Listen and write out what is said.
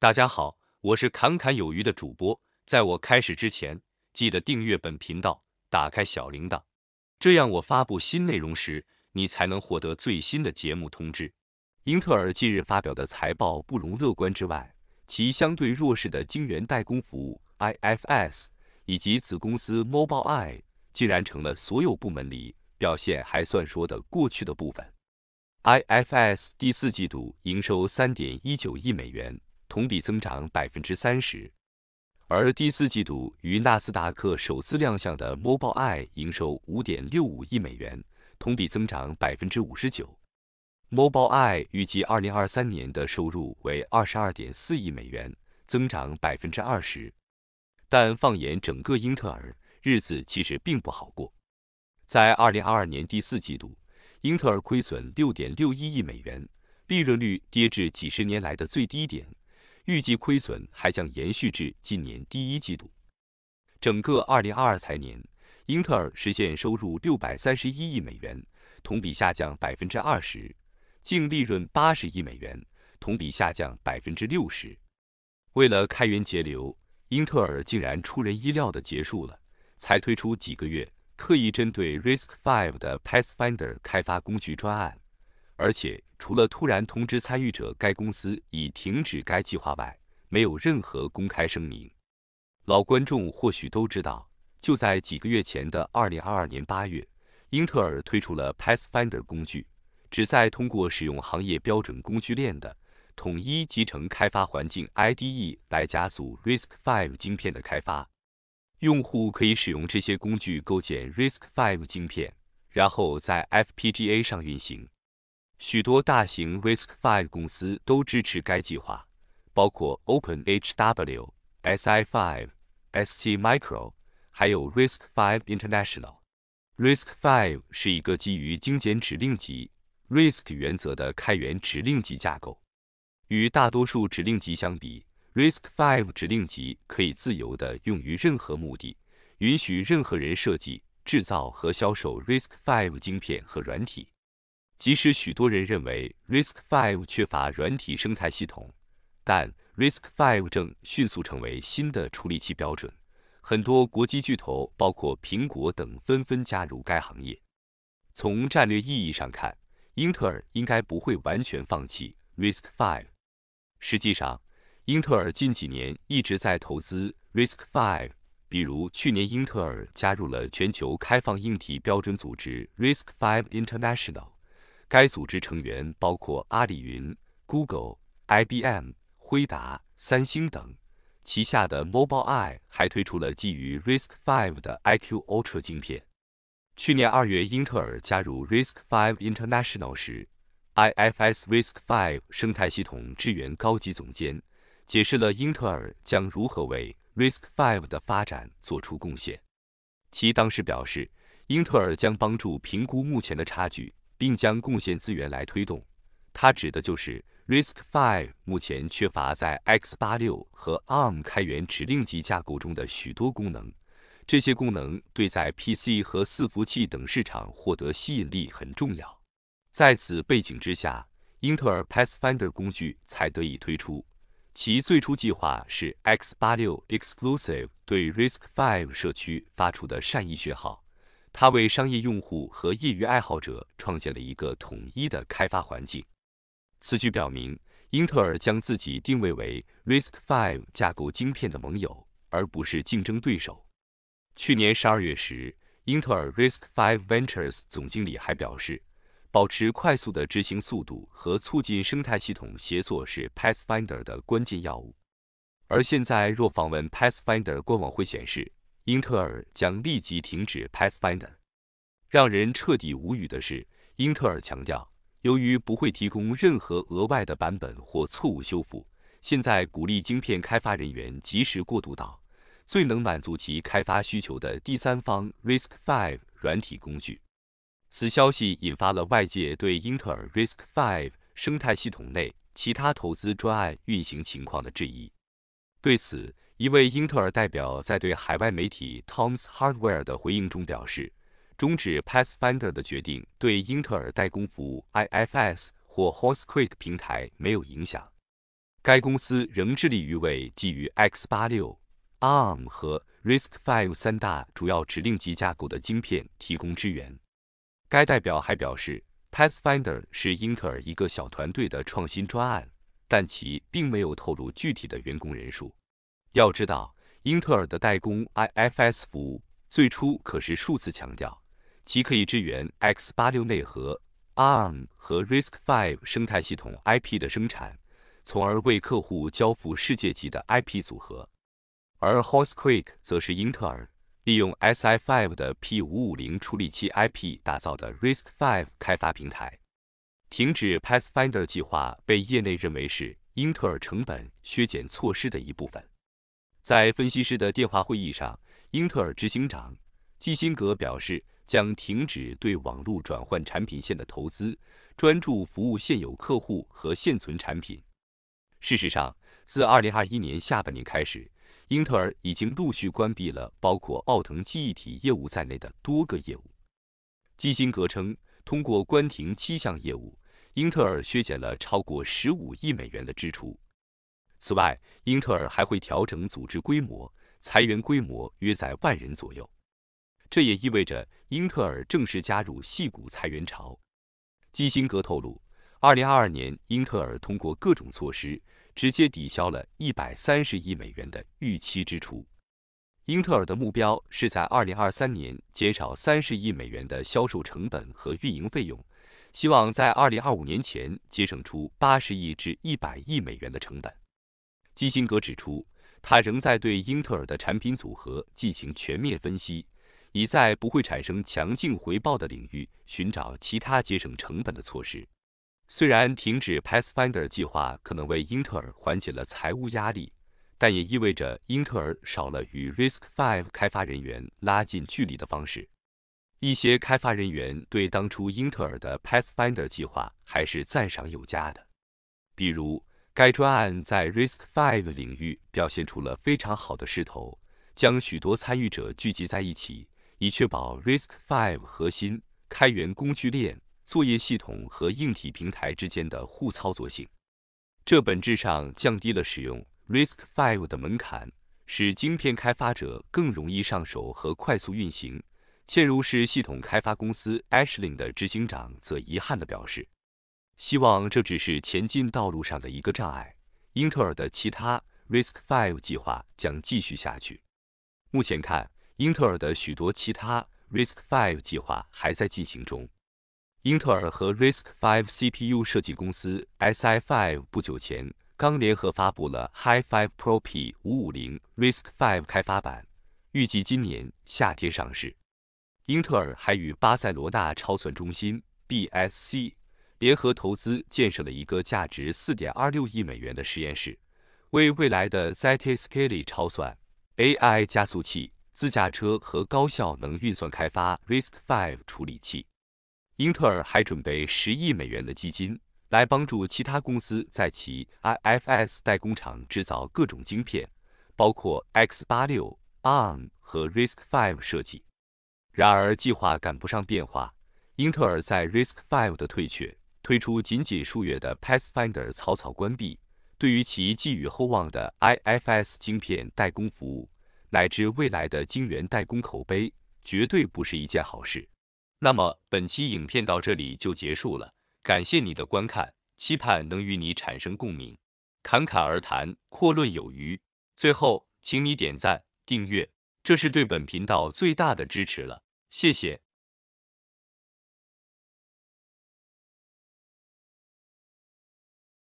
大家好，我是侃侃有余的主播。在我开始之前，记得订阅本频道，打开小铃铛，这样我发布新内容时，你才能获得最新的节目通知。英特尔近日发表的财报不容乐观之外，其相对弱势的晶圆代工服务 IFS 以及子公司 Mobileye 竟然成了所有部门里表现还算说得过去的部分。IFS 第四季度营收3.19亿美元。同比增长百分之三十，而第四季度与纳斯达克首次亮相的 Mobileye 收五点六五亿美元，同比增长百分之五十九。Mobileye 预计二零二三年的收入为二十二点四亿美元，增长百分之二十。但放眼整个英特尔，日子其实并不好过。在二零二二年第四季度，英特尔亏损六点六一亿美元，利润率跌至几十年来的最低点。预计亏损还将延续至今年第一季度。整个2022财年，英特尔实现收入631亿美元，同比下降20%，净利润80亿美元，同比下降60%。为了开源节流，英特尔竟然出人意料地结束了才推出几个月、特意针对 RISC-V 的 Pathfinder 开发工具专案，而且。除了突然通知参与者该公司已停止该计划外，没有任何公开声明。老观众或许都知道，就在几个月前的2022年8月，英特尔推出了 p a t h f i n d e r 工具，旨在通过使用行业标准工具链的统一集成开发环境 IDE 来加速 RISC-V 晶片的开发。用户可以使用这些工具构建 RISC-V 晶片，然后在 FPGA 上运行。许多大型 Risk Five 公司都支持该计划，包括 OpenHW、s i f i SCMicro，还有 Risk Five International。Risk Five 是一个基于精简指令集 （RISC） 原则的开源指令集架构。与大多数指令集相比，Risk Five 指令集可以自由地用于任何目的，允许任何人设计、制造和销售 Risk Five 晶片和软体。即使许多人认为 Risk Five 缺乏软体生态系统，但 Risk Five 正迅速成为新的处理器标准。很多国际巨头，包括苹果等，纷纷加入该行业。从战略意义上看，英特尔应该不会完全放弃 Risk Five。实际上，英特尔近几年一直在投资 Risk Five。比如去年，英特尔加入了全球开放硬体标准组织 Risk Five International。该组织成员包括阿里云、Google、IBM、辉达、三星等。旗下的 Mobileye 还推出了基于 RISC-V 的 IQ Ultra 晶片。去年二月，英特尔加入 RISC-V International 时，IFS RISC-V 生态系统支援高级总监解释了英特尔将如何为 RISC-V 的发展做出贡献。其当时表示，英特尔将帮助评估目前的差距。并将贡献资源来推动，它指的就是 RISC-V 目前缺乏在 x86 和 ARM 开源指令集架构中的许多功能，这些功能对在 PC 和伺服器等市场获得吸引力很重要。在此背景之下，英特尔 p a t h f i n d e r 工具才得以推出，其最初计划是 x86 exclusive 对 RISC-V 社区发出的善意讯号。它为商业用户和业余爱好者创建了一个统一的开发环境。此举表明，英特尔将自己定位为 RISC-V 架构晶片的盟友，而不是竞争对手。去年十二月时，英特尔 RISC-V Ventures 总经理还表示，保持快速的执行速度和促进生态系统协作是 Pathfinder 的关键要务。而现在，若访问 Pathfinder 官网，会显示。英特尔将立即停止 p a t h f i n d e r 让人彻底无语的是，英特尔强调，由于不会提供任何额外的版本或错误修复，现在鼓励晶片开发人员及时过渡到最能满足其开发需求的第三方 Risk Five 软体工具。此消息引发了外界对英特尔 Risk Five 生态系统内其他投资专案运行情况的质疑。对此，一位英特尔代表在对海外媒体 Tom's Hardware 的回应中表示，终止 p a s h f i n d e r 的决定对英特尔代工服务 IFS 或 Horse Creek 平台没有影响。该公司仍致力于为基于 x86、ARM 和 RISC-V 三大主要指令集架构的晶片提供支援。该代表还表示 p a t s f i n d e r 是英特尔一个小团队的创新专案，但其并没有透露具体的员工人数。要知道，英特尔的代工 IFS 服务最初可是数次强调，其可以支援 X 八六内核、ARM 和 RISC-V 生态系统 IP 的生产，从而为客户交付世界级的 IP 组合。而 Horse Creek 则是英特尔利用 s i f i 的 P 五五零处理器 IP 打造的 RISC-V 开发平台。停止 Pathfinder 计划被业内认为是英特尔成本削减措施的一部分。在分析师的电话会议上，英特尔执行长基辛格表示，将停止对网络转换产品线的投资，专注服务现有客户和现存产品。事实上，自2021年下半年开始，英特尔已经陆续关闭了包括奥腾记忆体业务在内的多个业务。基辛格称，通过关停七项业务，英特尔削减了超过15亿美元的支出。此外，英特尔还会调整组织规模，裁员规模约在万人左右。这也意味着英特尔正式加入细股裁员潮。基辛格透露，二零二二年英特尔通过各种措施，直接抵消了一百三十亿美元的预期支出。英特尔的目标是在二零二三年减少三十亿美元的销售成本和运营费用，希望在二零二五年前节省出八十亿至一百亿美元的成本。基辛格指出，他仍在对英特尔的产品组合进行全面分析，以在不会产生强劲回报的领域寻找其他节省成本的措施。虽然停止 Pathfinder 计划可能为英特尔缓解了财务压力，但也意味着英特尔少了与 Risk Five 开发人员拉近距离的方式。一些开发人员对当初英特尔的 Pathfinder 计划还是赞赏有加的，比如。该专案在 r i s k f i v e 领域表现出了非常好的势头，将许多参与者聚集在一起，以确保 r i s k f i v e 核心、开源工具链、作业系统和硬体平台之间的互操作性。这本质上降低了使用 r i s k f i v e 的门槛，使晶片开发者更容易上手和快速运行。嵌入式系统开发公司 Ashling 的执行长则遗憾地表示。希望这只是前进道路上的一个障碍。英特尔的其他 Risk Five 计划将继续下去。目前看，英特尔的许多其他 Risk Five 计划还在进行中。英特尔和 Risk Five CPU 设计公司 SI f 不久前刚联合发布了 High Five Pro P 五五零 Risk Five 开发版，预计今年夏天上市。英特尔还与巴塞罗那超算中心 BSC。联合投资建设了一个价值四点二六亿美元的实验室，为未来的 z e t a s c a l e 超算、AI 加速器、自驾车和高效能运算开发 RISC-V 处理器。英特尔还准备十亿美元的基金，来帮助其他公司在其 IFS 代工厂制造各种晶片，包括 X 八六 ARM 和 RISC-V 设计。然而，计划赶不上变化，英特尔在 RISC-V 的退却。推出仅仅数月的 p a s h f i n d e r 草草关闭，对于其寄予厚望的 IFS 晶片代工服务，乃至未来的晶圆代工口碑，绝对不是一件好事。那么本期影片到这里就结束了，感谢你的观看，期盼能与你产生共鸣。侃侃而谈，阔论有余。最后，请你点赞、订阅，这是对本频道最大的支持了，谢谢。